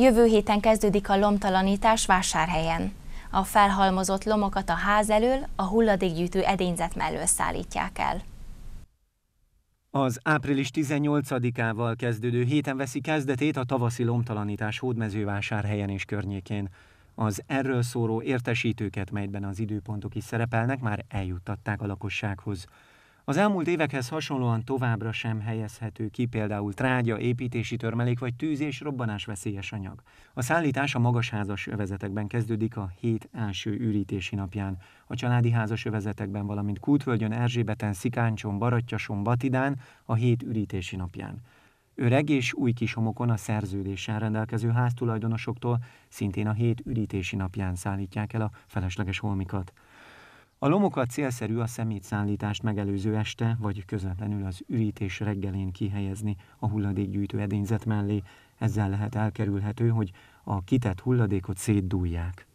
Jövő héten kezdődik a lomtalanítás vásárhelyen. A felhalmozott lomokat a ház elől, a hulladékgyűjtő edényzet mellől szállítják el. Az április 18-ával kezdődő héten veszi kezdetét a tavaszi lomtalanítás hódmezővásárhelyen és környékén. Az erről szóró értesítőket, melyben az időpontok is szerepelnek, már eljuttatták a lakossághoz. Az elmúlt évekhez hasonlóan továbbra sem helyezhető ki például trágya, építési törmelék vagy tűz és robbanás veszélyes anyag. A szállítás a magasházas övezetekben kezdődik a hét első ürítési napján. A családi házas övezetekben, valamint Kútvölgyön, Erzsébeten, Szikáncson, Baratyason, Batidán a hét ürítési napján. Öreg és új kisomokon a szerződéssel rendelkező háztulajdonosoktól szintén a hét ürítési napján szállítják el a felesleges holmikat. A lomokat célszerű a szemétszállítást megelőző este, vagy közvetlenül az ürítés reggelén kihelyezni a hulladékgyűjtő edényzet mellé, ezzel lehet elkerülhető, hogy a kitett hulladékot szétdúlják.